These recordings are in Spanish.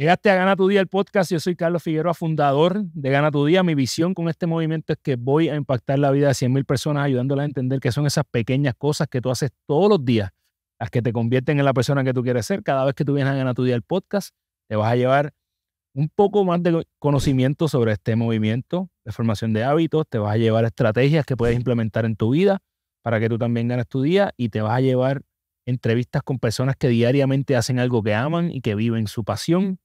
Llegaste a Gana Tu Día, el podcast. Yo soy Carlos Figueroa, fundador de Gana Tu Día. Mi visión con este movimiento es que voy a impactar la vida de 100.000 personas, ayudándolas a entender que son esas pequeñas cosas que tú haces todos los días, las que te convierten en la persona que tú quieres ser. Cada vez que tú vienes a Gana Tu Día, el podcast, te vas a llevar un poco más de conocimiento sobre este movimiento de formación de hábitos. Te vas a llevar estrategias que puedes implementar en tu vida para que tú también ganes tu día y te vas a llevar entrevistas con personas que diariamente hacen algo que aman y que viven su pasión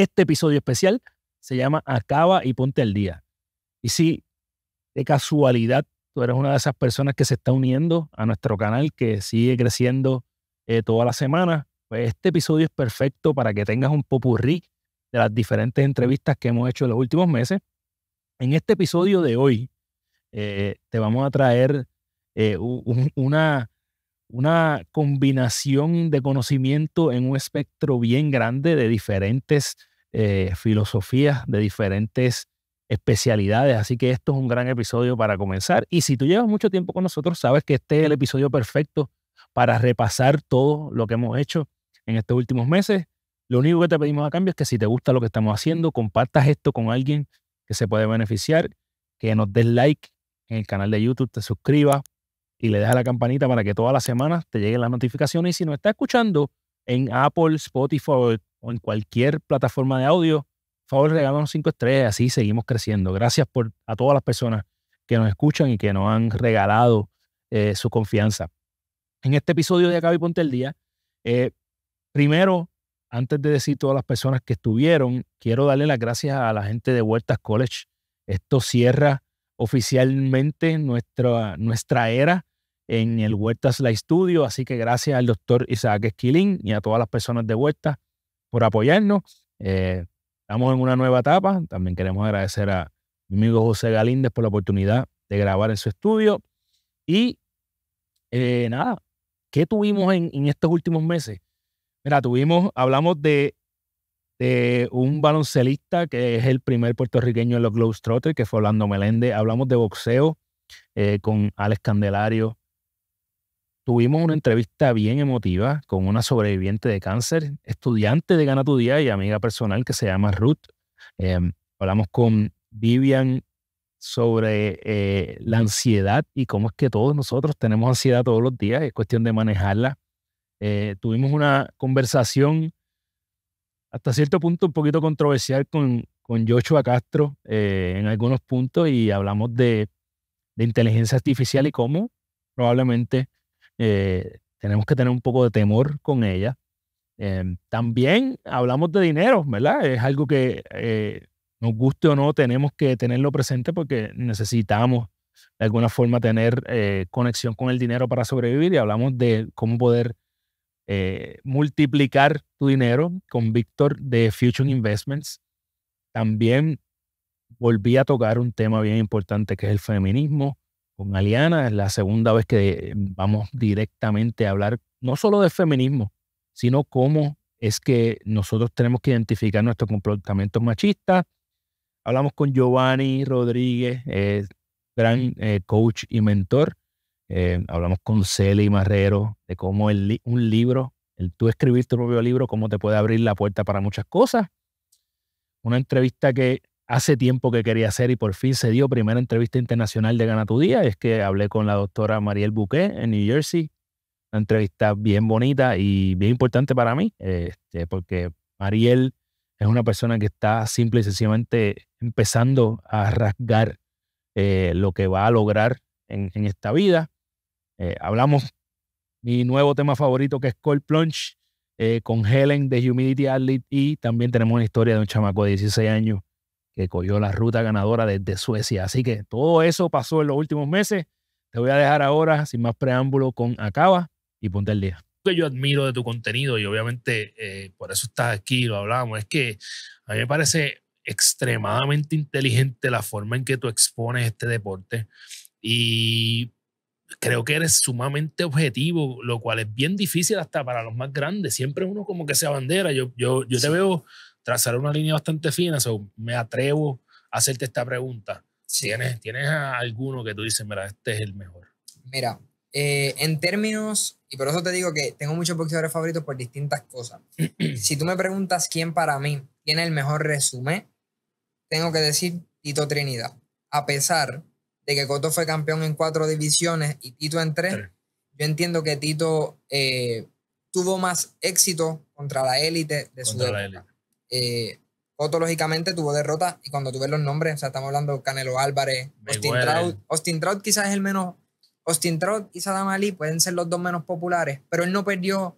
este episodio especial se llama Acaba y ponte al día. Y si de casualidad tú eres una de esas personas que se está uniendo a nuestro canal, que sigue creciendo eh, toda la semana, pues este episodio es perfecto para que tengas un popurrí de las diferentes entrevistas que hemos hecho en los últimos meses. En este episodio de hoy eh, te vamos a traer eh, una, una combinación de conocimiento en un espectro bien grande de diferentes eh, filosofías de diferentes especialidades. Así que esto es un gran episodio para comenzar. Y si tú llevas mucho tiempo con nosotros, sabes que este es el episodio perfecto para repasar todo lo que hemos hecho en estos últimos meses. Lo único que te pedimos a cambio es que si te gusta lo que estamos haciendo, compartas esto con alguien que se puede beneficiar, que nos des like en el canal de YouTube, te suscribas y le dejas la campanita para que todas las semanas te lleguen las notificaciones. Y si nos estás escuchando en Apple, Spotify o en cualquier plataforma de audio, favor, regálanos cinco estrellas, así seguimos creciendo. Gracias por, a todas las personas que nos escuchan y que nos han regalado eh, su confianza. En este episodio de Acá Ponte el Día, eh, primero, antes de decir todas las personas que estuvieron, quiero darle las gracias a la gente de Huertas College. Esto cierra oficialmente nuestra, nuestra era en el Huertas Live Studio, así que gracias al doctor Isaac Esquilín y a todas las personas de Huertas por apoyarnos. Eh, estamos en una nueva etapa. También queremos agradecer a mi amigo José Galíndez por la oportunidad de grabar en su estudio. Y eh, nada, ¿qué tuvimos en, estos últimos meses? Mira, tuvimos, hablamos de, un baloncelista que es el primer puertorriqueño en los Globetrotters, que fue Orlando Meléndez. Hablamos de boxeo eh, con Alex Candelario. Tuvimos una entrevista bien emotiva con una sobreviviente de cáncer, estudiante de Gana tu Día y amiga personal que se llama Ruth. Em, hablamos con Vivian sobre eh, la ansiedad y cómo es que todos nosotros tenemos ansiedad todos los días, es cuestión de manejarla. Eh, tuvimos una conversación hasta cierto punto un poquito controversial con, con Joshua Castro eh, en algunos puntos y hablamos de, de, inteligencia artificial y cómo probablemente eh, tenemos que tener un poco de temor con ella. Em, también hablamos de dinero, ¿verdad? Es algo que eh, nos guste o no, tenemos que tenerlo presente porque necesitamos de alguna forma tener eh, conexión con el dinero para sobrevivir y hablamos de cómo poder multiplicar tu dinero con Víctor de Future Investments. También volví a tocar un tema bien importante que es el feminismo con Aliana. Es la segunda vez que eh, vamos directamente a hablar no solo de feminismo, sino cómo es que nosotros tenemos que identificar nuestros comportamientos machistas. Hablamos con Giovanni Rodríguez, gran eh, coach y mentor. Eh, hablamos con Celi Marrero de cómo un libro, el tú escribir tu propio libro, cómo te puede abrir la puerta para muchas cosas. Una entrevista que hace tiempo que quería hacer y por fin se dio primera entrevista internacional de Gana tu Día. es que hablé con la doctora Mariel Bouquet en New Jersey. Una entrevista bien bonita y bien importante para mí, este, porque Mariel es una persona que está simple y sencillamente empezando a rasgar eh, lo que va a lograr en, esta vida. Eh, hablamos mi nuevo tema favorito que es Cold Plunge eh, con Helen de Humidity Athlete y también tenemos una historia de un chamaco de 16 años que cogió la ruta ganadora desde Suecia. Así que todo eso pasó en los últimos meses. Te voy a dejar ahora, sin más preámbulo, con Acaba y ponte el día. Lo que yo admiro de tu contenido, y obviamente eh, por eso estás aquí, lo hablábamos es que a mí me parece extremadamente inteligente la forma en que tú expones este deporte y creo que eres sumamente objetivo, lo cual es bien difícil hasta para los más grandes. Siempre uno como que se bandera Yo, yo, yo te veo trazar una línea bastante fina, me atrevo a hacerte esta pregunta. ¿Tienes, ¿Tienes alguno que tú dices, mira, este es el mejor? Mira, eh, en términos, y por eso te digo que tengo muchos boxeadores favoritos por distintas cosas. si tú me preguntas quién para mí tiene el mejor resumen, tengo que decir Tito Trinidad. A pesar de que Coto fue campeón en cuatro divisiones y Tito en tres, yo entiendo que Tito eh, tuvo más éxito contra la élite de su época. Eh, lógicamente, tuvo derrota y cuando tú ves los nombres, o sea, estamos hablando Canelo Álvarez, Austin Trout. Austin Trout quizás es el menos. Austin Trout y Sadam Ali pueden ser los dos menos populares, pero él no perdió.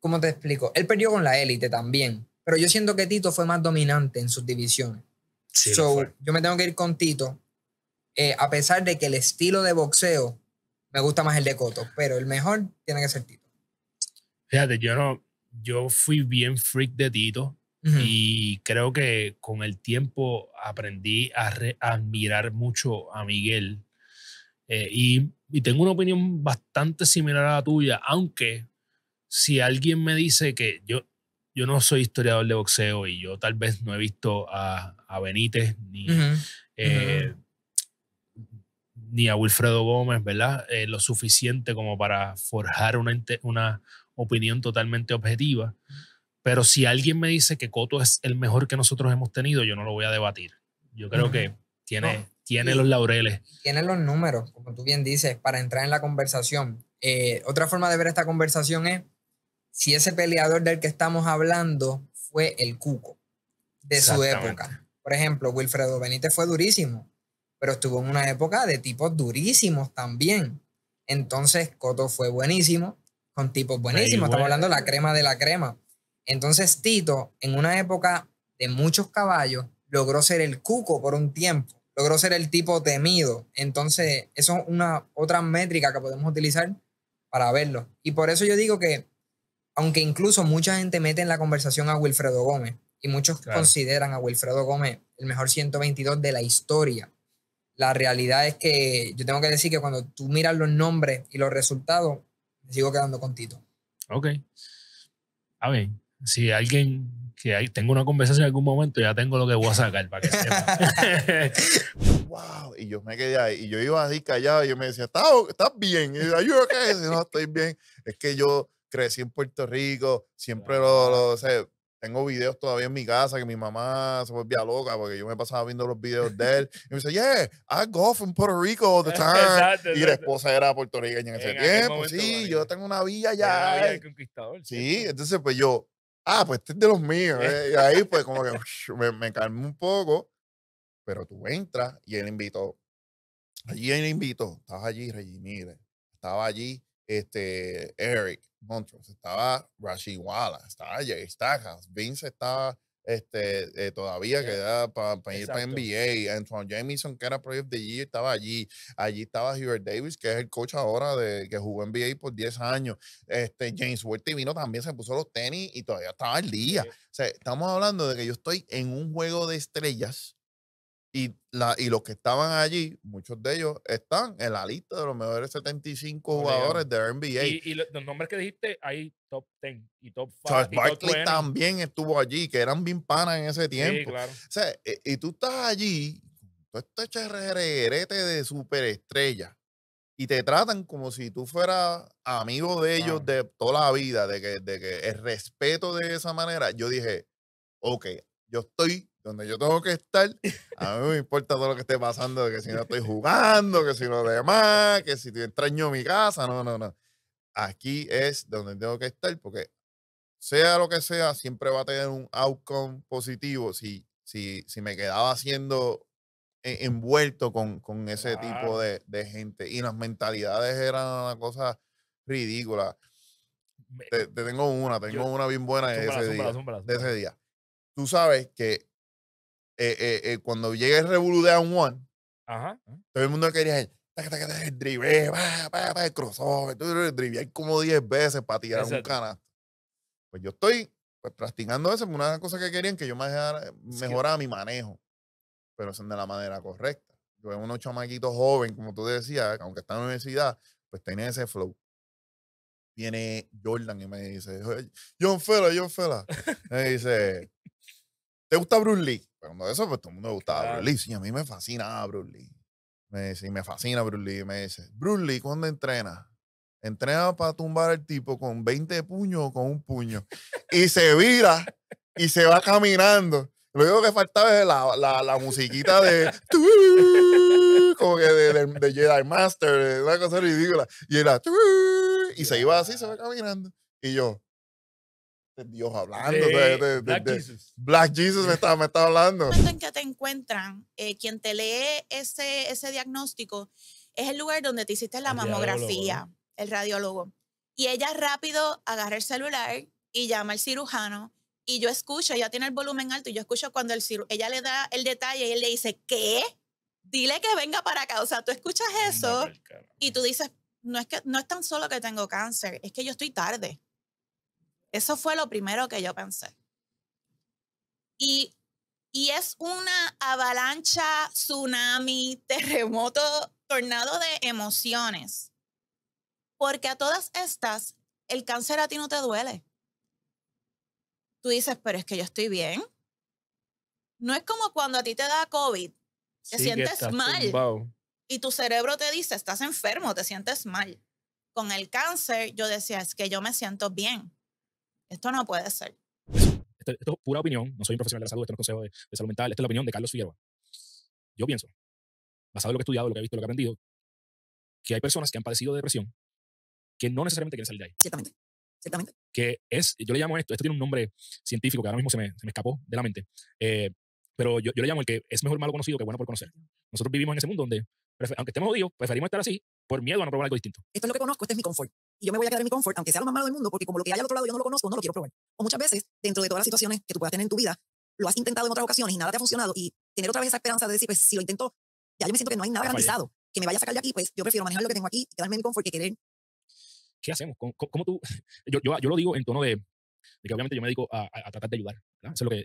¿Cómo te explico? Él perdió con la élite también, pero yo siento que Tito fue más dominante en sus divisiones. Sí, yo me tengo que ir con Tito, eh, a pesar de que el estilo de boxeo me gusta más el de Coto, pero el mejor tiene que ser Tito. Fíjate, yo no, yo fui bien freak de Tito. Y creo que con el tiempo aprendí a, admirar mucho a Miguel. Eh, y, tengo una opinión bastante similar a la tuya, aunque si alguien me dice que yo, yo no soy historiador de boxeo y yo tal vez no he visto a, Benítez ni, eh, ni a Wilfredo Gómez, ¿verdad? Eh, lo suficiente como para forjar una opinión totalmente objetiva. Pero si alguien me dice que Coto es el mejor que nosotros hemos tenido, yo no lo voy a debatir. Yo creo que tiene, tiene los laureles. Tiene los números, como tú bien dices, para entrar en la conversación. Eh, otra forma de ver esta conversación es si ese peleador del que estamos hablando fue el Cuco de su época. Por ejemplo, Wilfredo Benítez fue durísimo, pero estuvo en una época de tipos durísimos también. Entonces, Coto fue buenísimo, con tipos buenísimos. Estamos hablando de la crema de la crema. Entonces Tito, en una época de muchos caballos, logró ser el cuco por un tiempo, logró ser el tipo temido. Entonces, eso es una otra métrica que podemos utilizar para verlo. Y por eso yo digo que, aunque incluso mucha gente mete en la conversación a Wilfredo Gómez, y muchos consideran a Wilfredo Gómez el mejor 122 de la historia, la realidad es que yo tengo que decir que cuando tú miras los nombres y los resultados, me sigo quedando con Tito. Ok. A ver, si alguien que hay, tengo una conversación en algún momento, ya tengo lo que voy a sacar para que sepa. wow, y yo me quedé ahí, y yo iba así callado, y yo me decía, ¿estás, estás bien? Y yo, no, estoy bien. Es que yo crecí en Puerto Rico, siempre lo, sé tengo videos todavía en mi casa que mi mamá se volvía loca porque yo me pasaba viendo los videos de él. Y me dice, yeah, I golf in Puerto Rico all the time. y la esposa era puertorriqueña en ese tiempo. Sí, yo tengo una villa allá. Sí, entonces pues yo, ah, pues este es de los míos. Eh. Eh, y ahí pues como que me, me calmé un poco, pero tú entras y él invitó. Allí él invitó, estaba allí Reggie estaba allí este, Eric Montrose, estaba Rashid Wallace, estaba Jay Vince estaba este, eh, todavía queda para ir para NBA. Antoine Jameson que era Project de G estaba allí. Allí estaba Hubert Davis, que es el coach ahora de que jugó NBA por 10 años. Este, James Worthy vino también, se puso los tenis y todavía estaba el día. O estamos hablando de que yo estoy en un juego de estrellas y, la, y los que estaban allí, muchos de ellos están en la lista de los mejores 75 jugadores de NBA. Y, los nombres que dijiste, hay top 10 y top 5. Charles Barkley también estuvo allí, que eran bien panas en ese tiempo. O sea, e, y, tú estás allí, tú estás regrete de superestrella y te tratan como si tú fueras amigo de ellos de toda la vida, de que, de que el respeto de esa manera. Yo dije, ok, yo estoy donde yo tengo que estar, a mí me importa todo lo que esté pasando, que si no estoy jugando, que si lo demás, que si te extraño mi casa, no, no, no. Aquí es donde tengo que estar porque sea lo que sea, siempre va a tener un outcome positivo si, si, si me quedaba siendo e, envuelto con, ese tipo de, gente. Y las mentalidades eran una cosa ridícula. te, tengo una, tengo una bien buena de ese día. Tú sabes que eh, eh, eh, cuando llega el Revolu de One, todo el mundo quería el, drive, el crossover, el como 10 veces para tirar un canasto. Pues yo estoy pues, practicando eso, una cosa que querían que yo mejorara, dejara mejorar mi manejo, pero son de la manera correcta. Yo veo unos chamaquitos joven, como tú decías, aunque está en universidad, pues tienen ese flow viene Jordan y me dice, John Fela, John Fela. Me dice, ¿Te gusta Bruce Lee? Pero pues, uno de eso pues todo el mundo le gustaba Bruce Lee. Sí, a mí me fascina Bruce Lee. Me dice, me fascina Bruce Lee. Me dice, Bruce Lee, ¿cuándo entrena? Entrena para tumbar al tipo con 20 puños o con un puño. y se vira y se va caminando. Lo único que faltaba es la, la, musiquita de. como que de, de, de, Jedi Master, una cosa ridícula. Y era. Y se iba así, se va caminando. Y yo, Dios hablando. De, eh, Black, Jesus. me estaba me estaba hablando. en que te encuentran, eh, quien te lee ese, ese diagnóstico, es el lugar donde te hiciste la mamografía, el radiólogo. Y ella rápido agarra el celular y llama al cirujano. Y yo escucho, ella tiene el volumen alto, y yo escucho cuando el ella le da el detalle y él le dice, ¿qué? Dile que venga para acá. O sea, tú escuchas eso y tú dices, no es, que, no es tan solo que tengo cáncer, es que yo estoy tarde. Eso fue lo primero que yo pensé. Y, es una avalancha, tsunami, terremoto, tornado de emociones. Porque a todas estas, el cáncer a ti no te duele. Tú dices, pero es que yo estoy bien. No es como cuando a ti te da COVID, te sientes mal. Y tu cerebro te dice, estás enfermo, te sientes mal. Con el cáncer yo decía, es que yo me siento bien. Esto no puede ser. Esto, es pura opinión, no soy un profesional de la salud, esto no es consejo de, salud mental, esta es la opinión de Carlos Figueroa. Yo pienso, basado en lo que he estudiado, lo que he visto, lo que he aprendido, que hay personas que han padecido de depresión que no necesariamente quieren salir de ahí. Ciertamente, ciertamente. Que es, yo le llamo esto, esto tiene un nombre científico que ahora mismo se me, se me escapó de la mente, eh, pero yo, yo, le llamo el que es mejor malo conocido que bueno por conocer. Nosotros vivimos en ese mundo donde, aunque estemos jodidos, preferimos estar así por miedo a no probar algo distinto. Esto es lo que conozco, este es mi confort. Y yo me voy a quedar en mi confort, aunque sea lo más malo del mundo, porque como lo que hay al otro lado yo no lo conozco, no lo quiero probar. O muchas veces, dentro de todas las situaciones que tú puedas tener en tu vida, lo has intentado en otras ocasiones y nada te ha funcionado y tener otra vez esa esperanza de decir, pues si lo intento, ya yo me siento que no hay nada garantizado, que me vaya a sacar de aquí, pues yo prefiero manejar lo que tengo aquí y quedarme en mi confort que querer. ¿Qué hacemos? ¿Cómo, tú? Yo, yo, yo, lo digo en tono de, que obviamente yo me dedico a, tratar de ayudar. Eso es lo que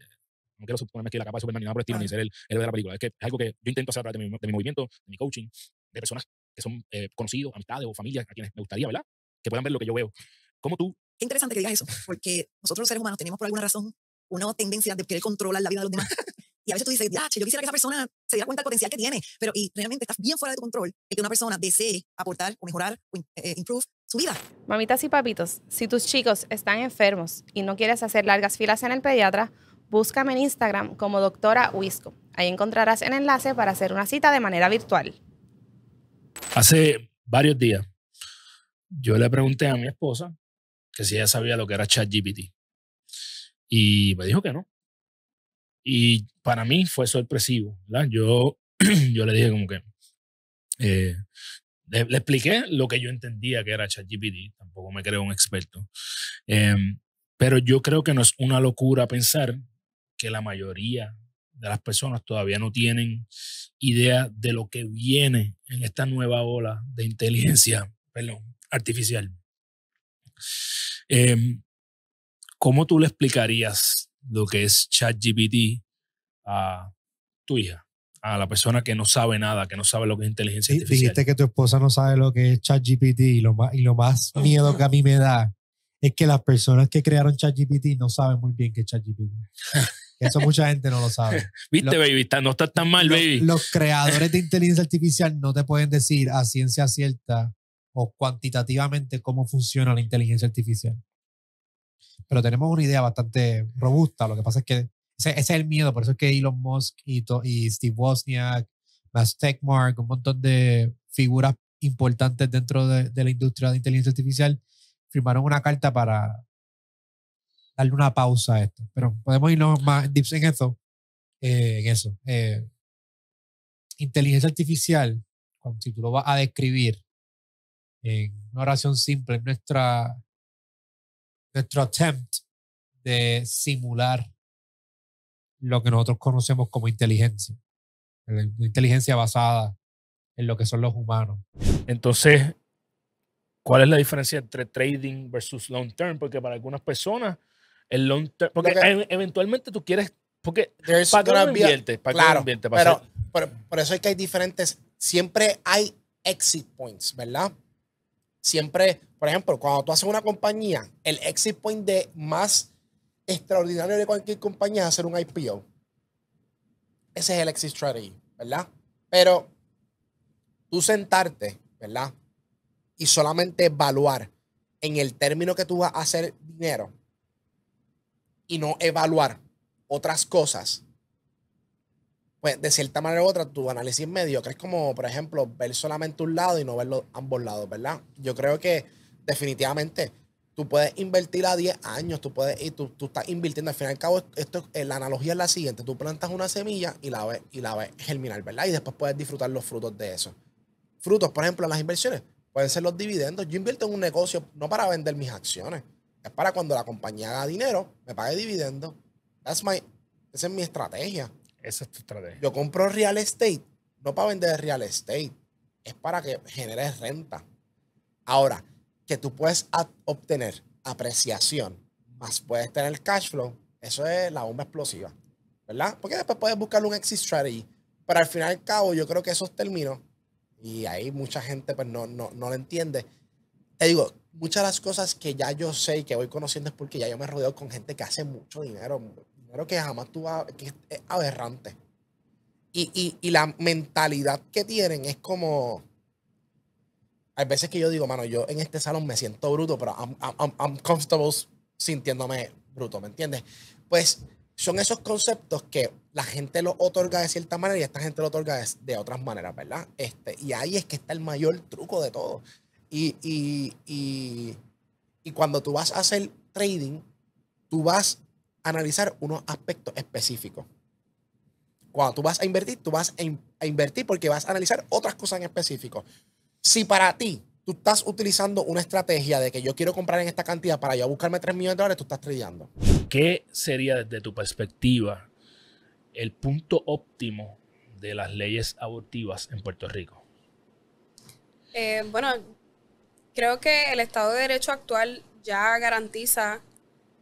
no quiero suponerme que la capa de Superman ni nada por el estilo, ni ser el héroe de la película. Es que es algo que yo intento hacer a través de mi, movimiento, de mi coaching, de personas que son eh, conocidos, amistades o familias a quienes me gustaría, ¿verdad? Que puedan ver lo que yo veo. ¿Cómo tú? Qué interesante que digas eso, porque nosotros los seres humanos tenemos por alguna razón una tendencia de querer controlar la vida de los demás. Y a veces tú dices, ah, yo quisiera que esa persona se diera cuenta del potencial que tiene, pero y realmente estás bien fuera de tu control y que una persona desee aportar o mejorar o eh, improve su vida. Mamitas y papitos, si tus chicos están enfermos y no quieres hacer largas filas en el pediatra, búscame en Instagram como doctora Wisco. Ahí encontrarás el enlace para hacer una cita de manera virtual. Hace varios días yo le pregunté a mi esposa que si ella sabía lo que era ChatGPT. Y me dijo que no. Y para mí fue sorpresivo, Yo, yo le dije como que... Eh, le, expliqué lo que yo entendía que era ChatGPT, tampoco me creo un experto. Em, pero yo creo que no es una locura pensar que la mayoría de las personas todavía no tienen idea de lo que viene en esta nueva ola de inteligencia artificial. Em, ¿Cómo tú le explicarías lo que es ChatGPT a tu hija? A la persona que no sabe nada, que no sabe lo que es inteligencia artificial. Dijiste que tu esposa no sabe lo que es ChatGPT y lo más, y lo más miedo que a mí me da es que las personas que crearon ChatGPT no saben muy bien qué es ChatGPT. Eso mucha gente no lo sabe. Viste, baby, no estás tan mal, baby. Los creadores de inteligencia artificial no te pueden decir a ciencia cierta o cuantitativamente cómo funciona la inteligencia artificial. Pero tenemos una idea bastante robusta. Lo que pasa es que ese, es el miedo. Por eso es que Elon Musk y, y Steve Wozniak, Mass Techmark, un montón de figuras importantes dentro de, de la industria de inteligencia artificial firmaron una carta para darle una pausa a esto. Pero podemos irnos más en eso. Eh, en eso. Eh, inteligencia artificial, cuando, si tú lo vas a describir en una oración simple, nuestra, nuestro attempt de simular lo que nosotros conocemos como inteligencia. inteligencia basada en lo que son los humanos. Entonces, ¿cuál es la diferencia entre trading versus long term? Porque para algunas personas el Porque eventualmente tú quieres. Porque ¿para un ¿Para claro, Pero, por eso es que hay diferentes. Siempre hay exit points, ¿verdad? Siempre, por ejemplo, cuando tú haces una compañía, el exit point de más extraordinario de cualquier compañía es hacer un IPO. Ese es el exit strategy, ¿verdad? Pero tú sentarte, ¿verdad? Y solamente evaluar en el término que tú vas a hacer dinero y no evaluar otras cosas, pues de cierta manera u otra tu análisis mediocre es como, por ejemplo, ver solamente un lado y no ver ambos lados, ¿verdad? Yo creo que definitivamente tú puedes invertir a 10 años, tú puedes y tú, tú, estás invirtiendo. Al fin y al cabo, esto, eh, la analogía es la siguiente: tú plantas una semilla y la ves, y la ves germinar, ¿verdad? Y después puedes disfrutar los frutos de eso. Frutos, por ejemplo, en las inversiones pueden ser los dividendos. Yo invierto en un negocio no para vender mis acciones, es para cuando la compañía haga dinero, me pague dividendo. my, esa es mi estrategia. Esa es tu estrategia. Yo compro real estate, no para vender real estate, es para que genere renta. Ahora, que tú puedes obtener apreciación, más puedes tener cash flow, eso es la bomba explosiva, ¿verdad? Porque después puedes buscar un exit strategy, pero al final y al cabo yo creo que esos términos, y ahí mucha gente pues no, no lo entiende, te digo, muchas de las cosas que ya yo sé y que voy conociendo es porque ya yo me he rodeado con gente que hace mucho dinero, dinero que jamás tú que es aberrante. Y, y, y, la mentalidad que tienen es como. Hay veces que yo digo, mano, yo en este salón me siento bruto, pero I'm, comfortable sintiéndome bruto, ¿me entiendes? Pues son esos conceptos que la gente los otorga de cierta manera y esta gente lo otorga de, de, otras maneras, ¿verdad? Este, y ahí es que está el mayor truco de todo. Y, cuando tú vas a hacer trading, tú vas a analizar unos aspectos específicos. Cuando tú vas a invertir, tú vas a, invertir porque vas a analizar otras cosas en específico. Si para ti tú estás utilizando una estrategia de que yo quiero comprar en esta cantidad para yo buscarme 3 millones de dólares, tú estás tradeando. ¿Qué sería desde tu perspectiva el punto óptimo de las leyes abortivas en Puerto Rico? Eh, bueno, creo que el Estado de Derecho actual ya garantiza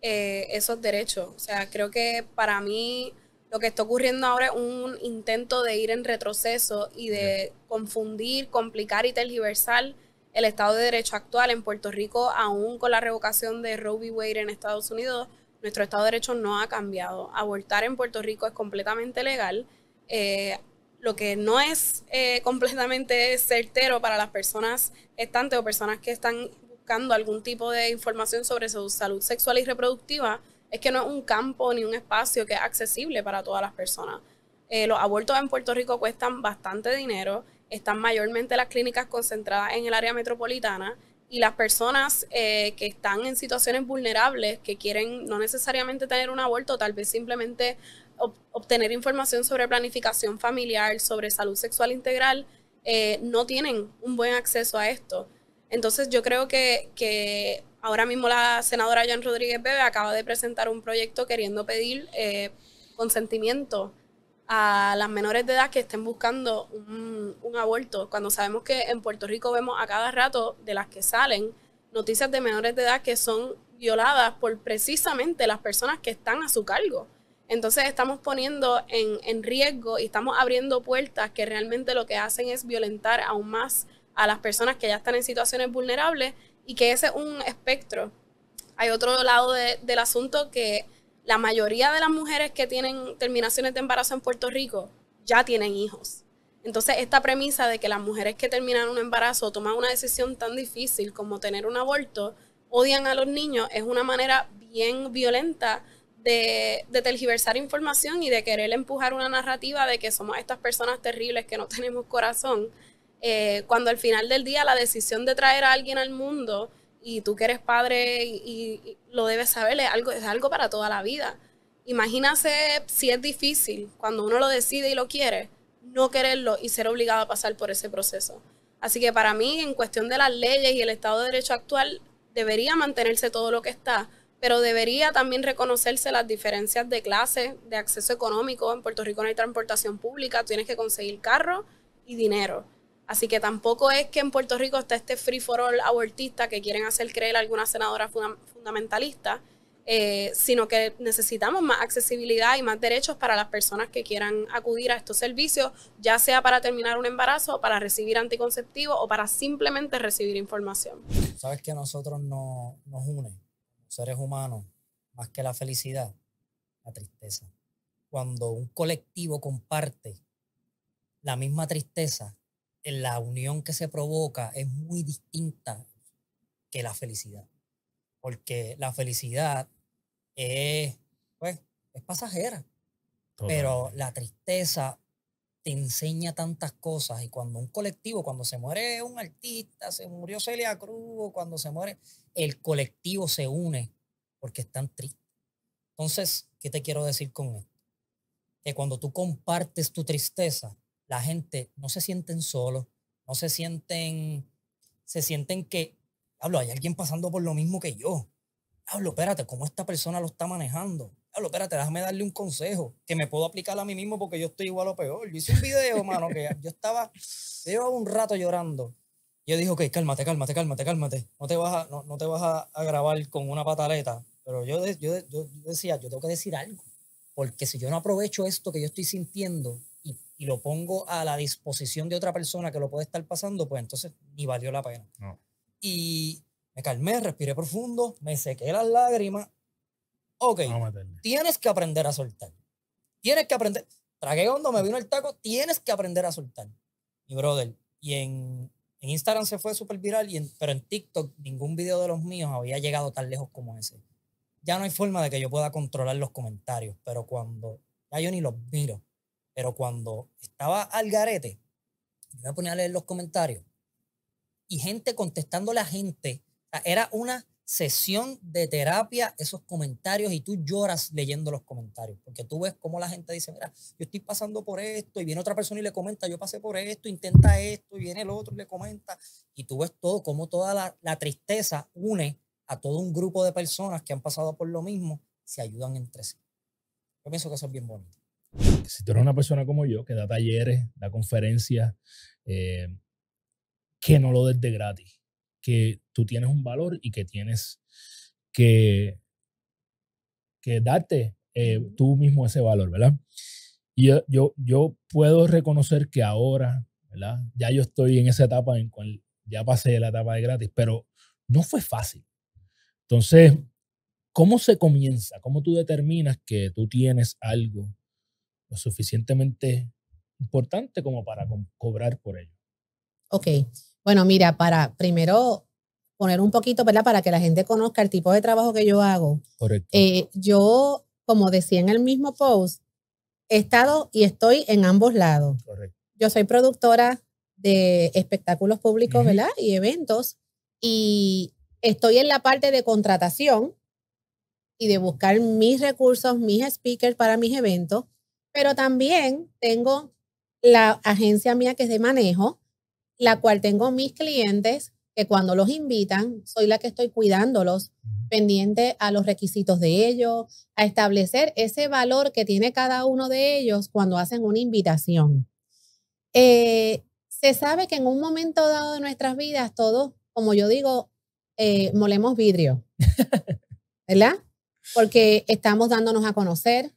eh, esos derechos. O sea, creo que para mí lo que está ocurriendo ahora es un intento de ir en retroceso y de confundir, complicar y tergiversar el Estado de Derecho actual en Puerto Rico, aún con la revocación de Roe v. Wade en Estados Unidos. Nuestro Estado de Derecho no ha cambiado. Abortar en Puerto Rico es completamente legal. Eh, lo que no es eh, completamente certero para las personas estantes o personas que están buscando algún tipo de información sobre su salud sexual y reproductiva, es que no es un campo ni un espacio que es accesible para todas las personas. Eh, los abortos en Puerto Rico cuestan bastante dinero, están mayormente las clínicas concentradas en el área metropolitana y las personas eh, que están en situaciones vulnerables, que quieren no necesariamente tener un aborto, tal vez simplemente obtener información sobre planificación familiar, sobre salud sexual integral, eh, no tienen un buen acceso a esto. Entonces yo creo que, que ahora mismo la senadora Jan Rodríguez Bebe acaba de presentar un proyecto queriendo pedir eh, consentimiento a las menores de edad que estén buscando un, un, aborto, cuando sabemos que en Puerto Rico vemos a cada rato de las que salen noticias de menores de edad que son violadas por precisamente las personas que están a su cargo. Entonces estamos poniendo en, riesgo y estamos abriendo puertas que realmente lo que hacen es violentar aún más a las personas que ya están en situaciones vulnerables y que ese es un espectro. Hay otro lado del asunto que la mayoría de las mujeres que tienen terminaciones de embarazo en Puerto Rico ya tienen hijos. Entonces, esta premisa de que las mujeres que terminan un embarazo toman una decisión tan difícil como tener un aborto, odian a los niños, es una manera bien violenta de, de, tergiversar información y de querer empujar una narrativa de que somos estas personas terribles que no tenemos corazón, eh, cuando al final del día la decisión de traer a alguien al mundo y tú que eres padre y, lo debes saber algo, es algo para toda la vida. Imagínase si es difícil cuando uno lo decide y lo quiere, no quererlo y ser obligado a pasar por ese proceso. Así que para mí, en cuestión de las leyes y el Estado de Derecho actual, debería mantenerse todo lo que está, pero debería también reconocerse las diferencias de clase, de acceso económico. En Puerto Rico no hay transportación pública, tienes que conseguir carro y dinero. Así que tampoco es que en Puerto Rico está este free for all abortista que quieren hacer creer alguna senadora fundamentalista, eh, sino que necesitamos más accesibilidad y más derechos para las personas que quieran acudir a estos servicios, ya sea para terminar un embarazo, para recibir anticonceptivos o para simplemente recibir información. Sabes que a nosotros no, nos une seres humanos, más que la felicidad, la tristeza. Cuando un colectivo comparte la misma tristeza, la unión que se provoca es muy distinta que la felicidad. Porque la felicidad es, pues, es pasajera. Pero la tristeza te enseña tantas cosas y cuando un colectivo, cuando se muere un artista, se murió Celia Cruz, o cuando se muere, el colectivo se une porque están tristes. Entonces, ¿qué te quiero decir con esto? Que cuando tú compartes tu tristeza, la gente no se sienten solos, no se sienten, se sienten que, hablo, hay alguien pasando por lo mismo que yo. Hablo, espérate, ¿cómo esta persona lo está manejando? diablo, espérate, déjame darle un consejo que me puedo aplicar a mí mismo porque yo estoy igual o peor. Yo hice un video, mano, que yo estaba, un rato llorando. Y yo dije, ok, cálmate, cálmate, cálmate, cálmate. No te vas a, no, te vas a, grabar con una pataleta. Pero yo, yo, yo, decía, yo tengo que decir algo. Porque si yo no aprovecho esto que yo estoy sintiendo y, lo pongo a la disposición de otra persona que lo puede estar pasando, pues entonces ni valió la pena. Y me calmé, respiré profundo, me sequé las lágrimas Ok, tienes que aprender a soltar. Tienes que aprender. Tragué hondo, me vino el taco, tienes que aprender a soltar. Mi brother. Y en, Instagram se fue súper viral, pero en TikTok ningún video de los míos había llegado tan lejos como ese. Ya no hay forma de que yo pueda controlar los comentarios, pero cuando. Ya yo ni los miro. Pero cuando estaba al garete, yo me ponía a leer los comentarios y gente contestando la gente. era una sesión de terapia esos comentarios y tú lloras leyendo los comentarios, porque tú ves cómo la gente dice, mira, yo estoy pasando por esto, y viene otra persona y le comenta, yo pasé por esto, intenta esto, y viene el otro y le comenta, y tú ves todo, cómo toda la, la tristeza une a todo un grupo de personas que han pasado por lo mismo se ayudan entre sí. Yo pienso que eso es bien bonito. Si tú eres una persona como yo, que da talleres, da conferencias, eh, que no lo des de gratis que tú tienes un valor y que tienes que, que darte eh, tú mismo ese valor, ¿verdad? Y yo, yo, yo, puedo reconocer que ahora, ¿verdad? Ya yo estoy en esa etapa en cual ya pasé la etapa de gratis, pero no fue fácil. Entonces, ¿cómo se comienza? ¿Cómo tú determinas que tú tienes algo lo suficientemente importante como para cobrar por ello? Ok. Bueno, mira, para primero poner un poquito, ¿verdad? Para que la gente conozca el tipo de trabajo que yo hago. Correcto. Eh, yo, como decía en el mismo post, he estado y estoy en ambos lados. Correcto. Yo soy productora de espectáculos públicos, ¿verdad? Y eventos. Y estoy en la parte de contratación y de buscar mis recursos, mis speakers para mis eventos. Pero también tengo la agencia mía que es de manejo, la cual tengo mis clientes que cuando los invitan, soy la que estoy cuidándolos, pendiente a los requisitos de ellos, a establecer ese valor que tiene cada uno de ellos cuando hacen una invitación. Eh, se sabe que en un momento dado de nuestras vidas, todos, como yo digo, eh, molemos vidrio, ¿verdad? Porque estamos dándonos a conocer,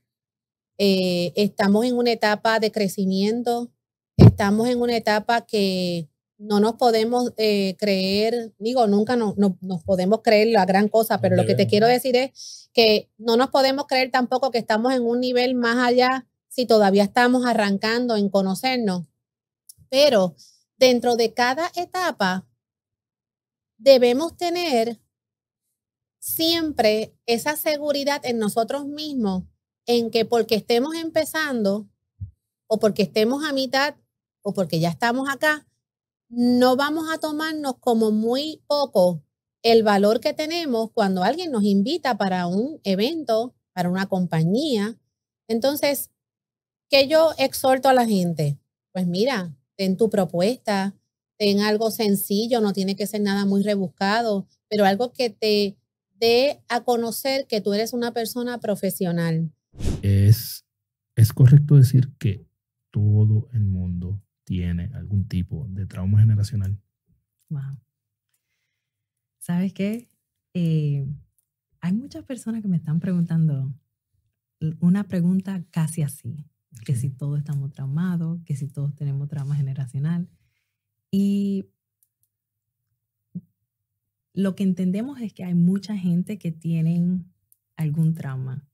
eh, estamos en una etapa de crecimiento, estamos en una etapa que no nos podemos eh, creer, digo, nunca no, nos podemos creer la gran cosa, pero lo que te quiero decir es que no nos podemos creer tampoco que estamos en un nivel más allá si todavía estamos arrancando en conocernos. Pero dentro de cada etapa debemos tener siempre esa seguridad en nosotros mismos, en que porque estemos empezando o porque estemos a mitad o porque ya estamos acá, no vamos a tomarnos como muy poco el valor que tenemos cuando alguien nos invita para un evento, para una compañía. Entonces, ¿qué yo exhorto a la gente? Pues mira, ten tu propuesta, ten algo sencillo, no tiene que ser nada muy rebuscado, pero algo que te dé a conocer que tú eres una persona profesional. Es, es correcto decir que todo el mundo tiene algún tipo de trauma generacional. ¿Sabes qué? Eh, hay muchas personas que me están preguntando una pregunta casi así, que si todos estamos traumados, que si todos tenemos trauma generacional. Y lo que entendemos es que hay mucha gente que tienen algún trauma.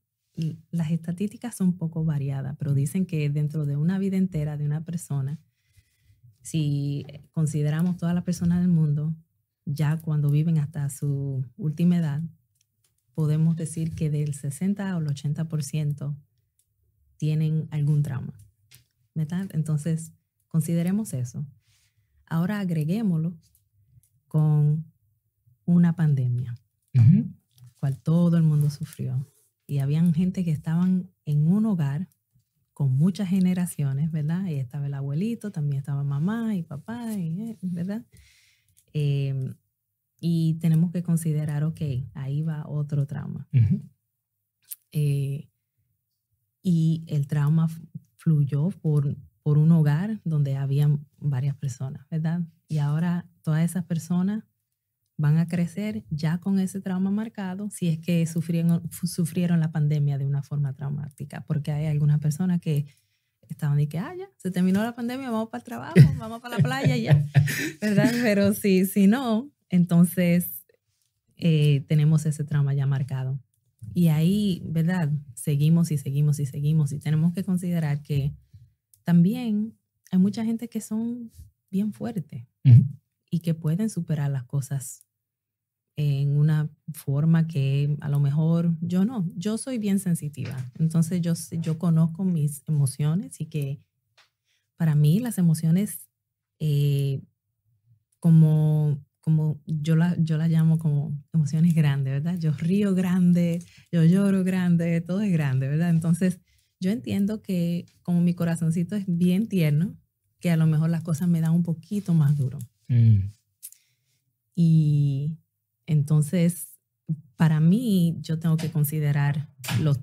Las estadísticas son un poco variadas, pero dicen que dentro de una vida entera de una persona, si consideramos todas las personas del mundo, ya cuando viven hasta su última edad, podemos decir que del 60 al 80% tienen algún trauma. Entonces, consideremos eso. Ahora agreguémoslo con una pandemia, cual todo el mundo sufrió. Y habían gente que estaban en un hogar con muchas generaciones, ¿verdad? Y estaba el abuelito, también estaba mamá y papá, eh, ¿verdad? Em, y tenemos que considerar, ok, ahí va otro trauma. Eh, y el trauma fluyó por, por un hogar donde había varias personas, ¿verdad? Y ahora todas esas personas van a crecer ya con ese trauma marcado si es que sufrieron, sufrieron la pandemia de una forma traumática, porque hay algunas personas que estaban de que, ah, ya, se terminó la pandemia, vamos para el trabajo, vamos para la playa, ya, ¿verdad? Pero si, si no, entonces eh, tenemos ese trauma ya marcado. Y ahí, ¿verdad? Seguimos y seguimos y seguimos y tenemos que considerar que también hay mucha gente que son bien fuerte y que pueden superar las cosas en una forma que a lo mejor yo no, yo soy bien sensitiva, entonces yo, yo conozco mis emociones y que para mí las emociones, eh, como, como yo las yo la llamo como emociones grandes, ¿verdad? Yo río grande, yo lloro grande, todo es grande, ¿verdad? Entonces yo entiendo que como mi corazoncito es bien tierno, que a lo mejor las cosas me dan un poquito más duro. Mm. Y entonces, para mí, yo tengo que considerar los,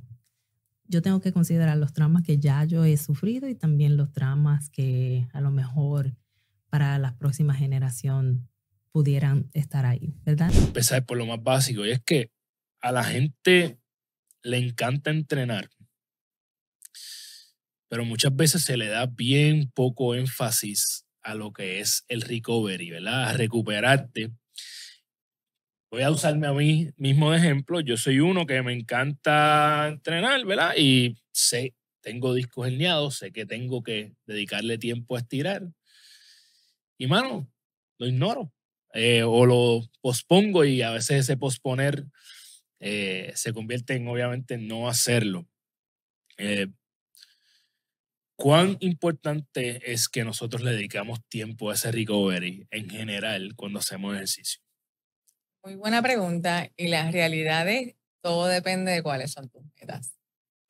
yo tengo que considerar los traumas que ya yo he sufrido y también los traumas que a lo mejor para la próxima generación pudieran estar ahí, ¿verdad? Empezar por lo más básico y es que a la gente le encanta entrenar, pero muchas veces se le da bien poco énfasis a lo que es el recovery, ¿verdad? A recuperarte voy a usarme a mí mismo de ejemplo. Yo soy uno que me encanta entrenar, ¿verdad? Y sé, tengo discos herniados, sé que tengo que dedicarle tiempo a estirar. Y mano, lo ignoro. Eh, o lo pospongo y a veces ese posponer eh, se convierte en obviamente no hacerlo. Eh, ¿Cuán importante es que nosotros le dedicamos tiempo a ese recovery en general cuando hacemos ejercicio? Muy buena pregunta. Y las realidades, todo depende de cuáles son tus metas.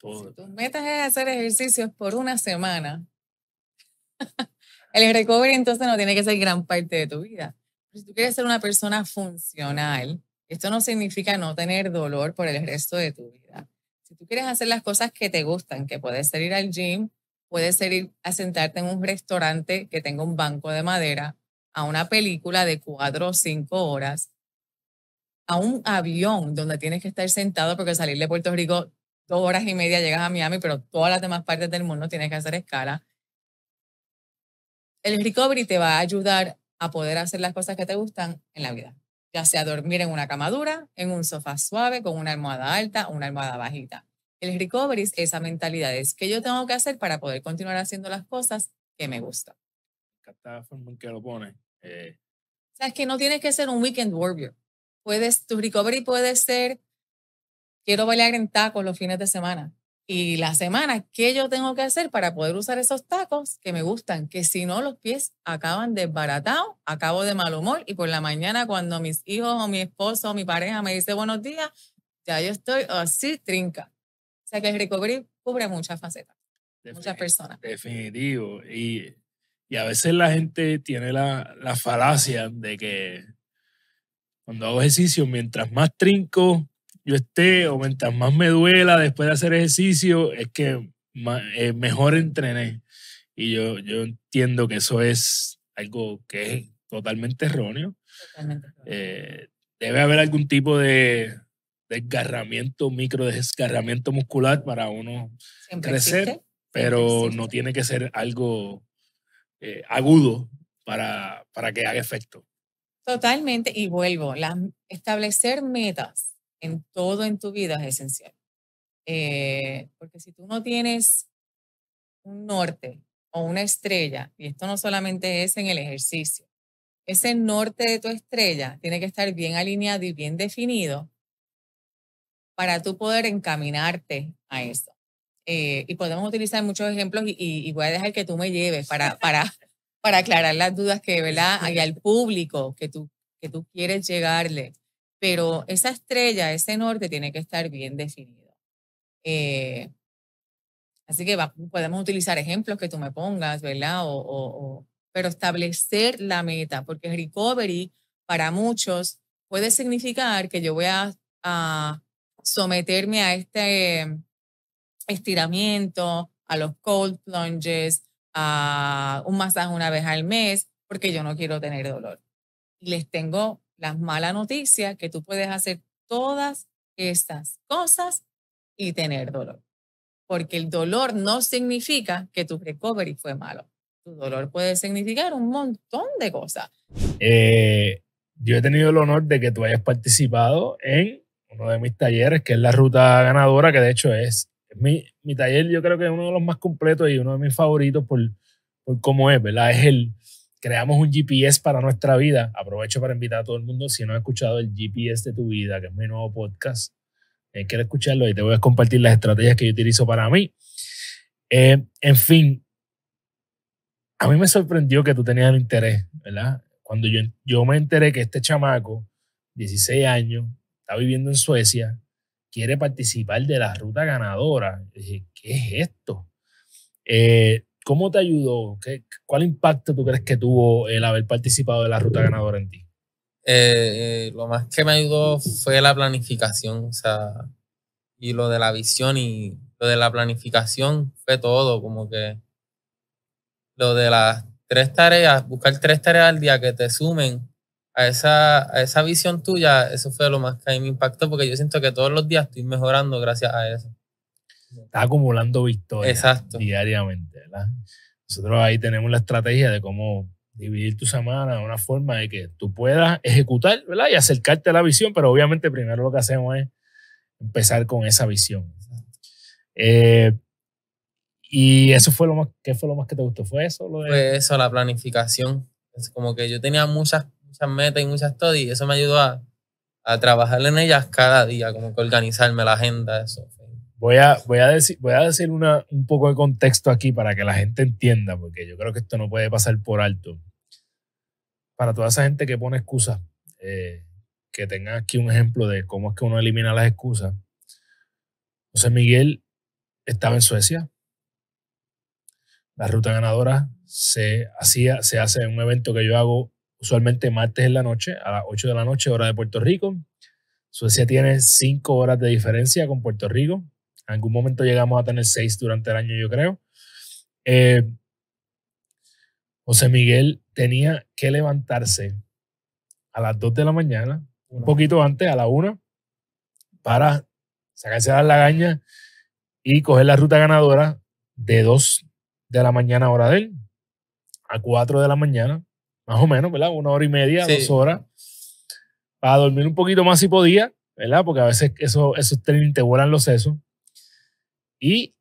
Si tus metas es hacer ejercicios por una semana, el recovery entonces no tiene que ser gran parte de tu vida. si tú quieres ser una persona funcional, esto no significa no tener dolor por el resto de tu vida. Si tú quieres hacer las cosas que te gustan, que puedes ser ir al gym, puedes ser ir a sentarte en un restaurante que tenga un banco de madera, a una película de cuatro o cinco horas, a un avión donde tienes que estar sentado porque salir de Puerto Rico dos horas y media llegas a Miami, pero todas las demás partes del mundo tienes que hacer escala. El recovery te va a ayudar a poder hacer las cosas que te gustan en la vida, ya sea dormir en una cama dura, en un sofá suave, con una almohada alta una almohada bajita. El recovery es esa mentalidad, es que yo tengo que hacer para poder continuar haciendo las cosas que me gustan. Me que lo pone. Eh. O sea, es que no tienes que ser un weekend warrior puedes, tu recovery puede ser, quiero bailar en tacos los fines de semana. Y la semana, ¿qué yo tengo que hacer para poder usar esos tacos que me gustan? Que si no, los pies acaban desbaratados, acabo de mal humor y por la mañana cuando mis hijos o mi esposo o mi pareja me dice buenos días, ya yo estoy así trinca. O sea que el recovery cubre muchas facetas, muchas personas. Definitivo. Y, y, a veces la gente tiene la, la falacia de que cuando hago ejercicio, mientras más trinco yo esté o mientras más me duela después de hacer ejercicio, es que eh, mejor entrené. Y yo, yo entiendo que eso es algo que es totalmente erróneo. Eh, debe haber algún tipo de desgarramiento, micro desgarramiento muscular para uno crecer, pero no tiene que ser algo eh, agudo para, para que haga efecto. Totalmente, y vuelvo, establecer metas en todo en tu vida es esencial. Eh, porque si tú no tienes un norte o una estrella, y esto no solamente es en el ejercicio, ese norte de tu estrella tiene que estar bien alineado y bien definido para tú poder encaminarte a eso. Eh, y podemos utilizar muchos ejemplos y, y, voy a dejar que tú me lleves para, para, para aclarar las dudas que, ¿verdad? Hay al público que tú, que tú quieres llegarle. Pero esa estrella, ese norte tiene que estar bien definido. Eh, así que podemos utilizar ejemplos que tú me pongas, ¿verdad? O, pero establecer la meta, porque recovery para muchos puede significar que yo voy a someterme a este estiramiento, a los cold plunges, a un masaje una vez al mes porque yo no quiero tener dolor. Y les tengo las malas noticias que tú puedes hacer todas estas cosas y tener dolor. Porque el dolor no significa que tu recovery fue malo. Tu dolor puede significar un montón de cosas. Eh, yo he tenido el honor de que tú hayas participado en uno de mis talleres, que es la ruta ganadora, que de hecho es mi, taller yo creo que es uno de los más completos y uno de mis favoritos por, por cómo es, ¿verdad? Es el, creamos un GPS para nuestra vida. Aprovecho para invitar a todo el mundo, si no ha escuchado el GPS de tu vida, que es mi nuevo podcast, eh, quiero escucharlo y te voy a compartir las estrategias que yo utilizo para mí. Eh, en fin, a mí me sorprendió que tú tenías el interés, ¿verdad? Cuando yo, yo me enteré que este chamaco, 16 años, está viviendo en Suecia, quiere participar de la ruta ganadora. ¿Qué es esto? Eh, ¿Cómo te ayudó? ¿Qué, ¿Cuál impacto tú crees que tuvo el haber participado de la ruta ganadora en ti? Eh, eh, lo más que me ayudó fue la planificación, o sea, y lo de la visión y lo de la planificación fue todo, como que lo de las tres tareas, buscar tres tareas al día que te sumen a esa, esa visión tuya, eso fue lo más que a mí me impactó, porque yo siento que todos los días estoy mejorando gracias a eso. Está acumulando victorias diariamente, Nosotros ahí tenemos la estrategia de cómo dividir tu semana de una forma de que tú puedas ejecutar, Y acercarte a la visión, pero obviamente primero lo que hacemos es empezar con esa visión. Eh, y eso fue lo más, ¿qué fue lo más que te gustó? ¿Fue eso? Fue eso, la planificación. Es como que yo tenía muchas muchas metas y muchas todas, y eso me ayudó a, trabajar en ellas cada día, como que organizarme la agenda, eso. Voy a, voy a decir, voy a decir una, un poco de contexto aquí para que la gente entienda, porque yo creo que esto no puede pasar por alto. Para toda esa gente que pone excusas, eh, que tengan aquí un ejemplo de cómo es que uno elimina las excusas. José Miguel estaba en Suecia. La ruta ganadora se, hacía, se hace en un evento que yo hago usualmente martes en la noche, a las 8 de la noche, hora de Puerto Rico. Suecia tiene 5 horas de diferencia con Puerto Rico. En algún momento llegamos a tener 6 durante el año, yo creo. Eh, José Miguel tenía que levantarse a las 2 de la mañana, un poquito antes, a la 1, para sacarse a dar la gaña y coger la ruta ganadora de 2 de la mañana, hora de él, a 4 de la mañana, más o menos, ¿verdad? Una hora y media, dos horas, para dormir un poquito más si podía, ¿verdad? Porque a veces eso, esos trenes te vuelan los sesos. Y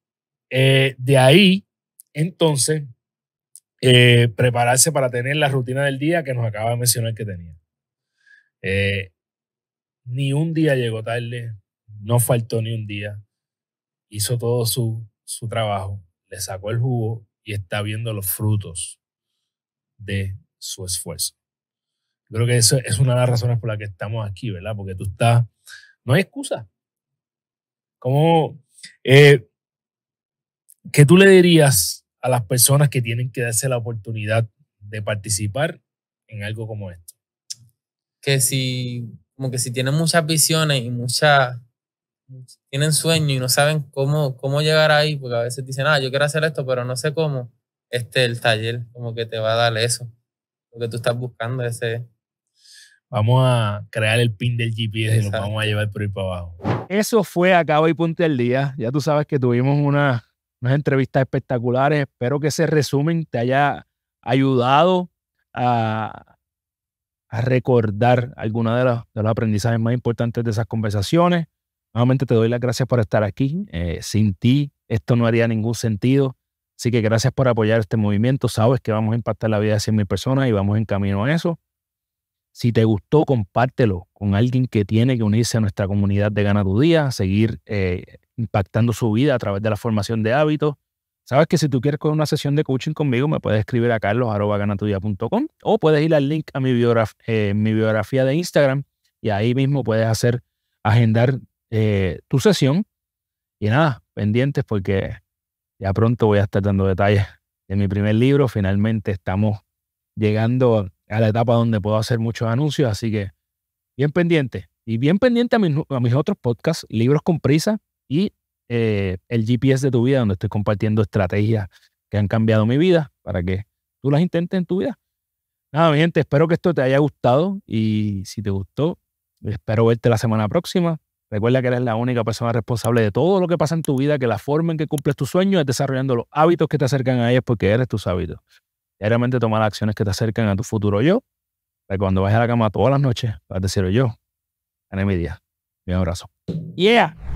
eh, de ahí, entonces, eh, prepararse para tener la rutina del día que nos acaba de mencionar que tenía. Eh, ni un día llegó tarde, no faltó ni un día, hizo todo su, su trabajo, le sacó el jugo y está viendo los frutos de su esfuerzo. Creo que eso es una de las razones por las que estamos aquí, ¿verdad? Porque tú estás, no hay excusa. ¿Cómo, eh, qué tú le dirías a las personas que tienen que darse la oportunidad de participar en algo como esto? Que si, como que si tienen muchas visiones y muchas, tienen sueño y no saben cómo, cómo llegar ahí, porque a veces dicen, ah, yo quiero hacer esto, pero no sé cómo, este, el taller como que te va a dar eso que tú estás buscando, ese... Vamos a crear el pin del GPS y nos vamos a llevar por ahí para abajo. Eso fue Acaba y Punte del Día. Ya tú sabes que tuvimos unas entrevistas espectaculares. Espero que ese resumen te haya ayudado a, a recordar algunos de, los aprendizajes más importantes de esas conversaciones. Nuevamente te doy las gracias por estar aquí. Eh, sin ti esto no haría ningún sentido. Así que gracias por apoyar este movimiento. Sabes que vamos a impactar la vida de 100.000 personas y vamos en camino a eso. Si te gustó, compártelo con alguien que tiene que unirse a nuestra comunidad de Gana tu Día, seguir eh, impactando su vida a través de la formación de hábitos. Sabes que si tú quieres con una sesión de coaching conmigo, me puedes escribir a carlos.ganatudía.com o puedes ir al link a eh, mi, biografía de Instagram y ahí mismo puedes hacer, agendar eh, tu sesión. Y nada, pendientes porque ya pronto voy a estar dando detalles de mi primer libro. Finalmente estamos llegando a la etapa donde puedo hacer muchos anuncios, así que bien pendiente. Y bien pendiente a mis, otros podcasts, Libros con Prisa y eh, el GPS de tu vida, donde estoy compartiendo estrategias que han cambiado mi vida para que tú las intentes en tu vida. Nada, mi gente, espero que esto te haya gustado y si te gustó, espero verte la semana próxima. Recuerda que eres la única persona responsable de todo lo que pasa en tu vida, que la forma en que cumples tus sueños es desarrollando los hábitos que te acercan a ellos porque eres tus hábitos. Diariamente tomar acciones que te acercan a tu futuro yo. cuando vayas a la cama todas las noches, vas a decir yo, en mi día. Un abrazo. Yeah.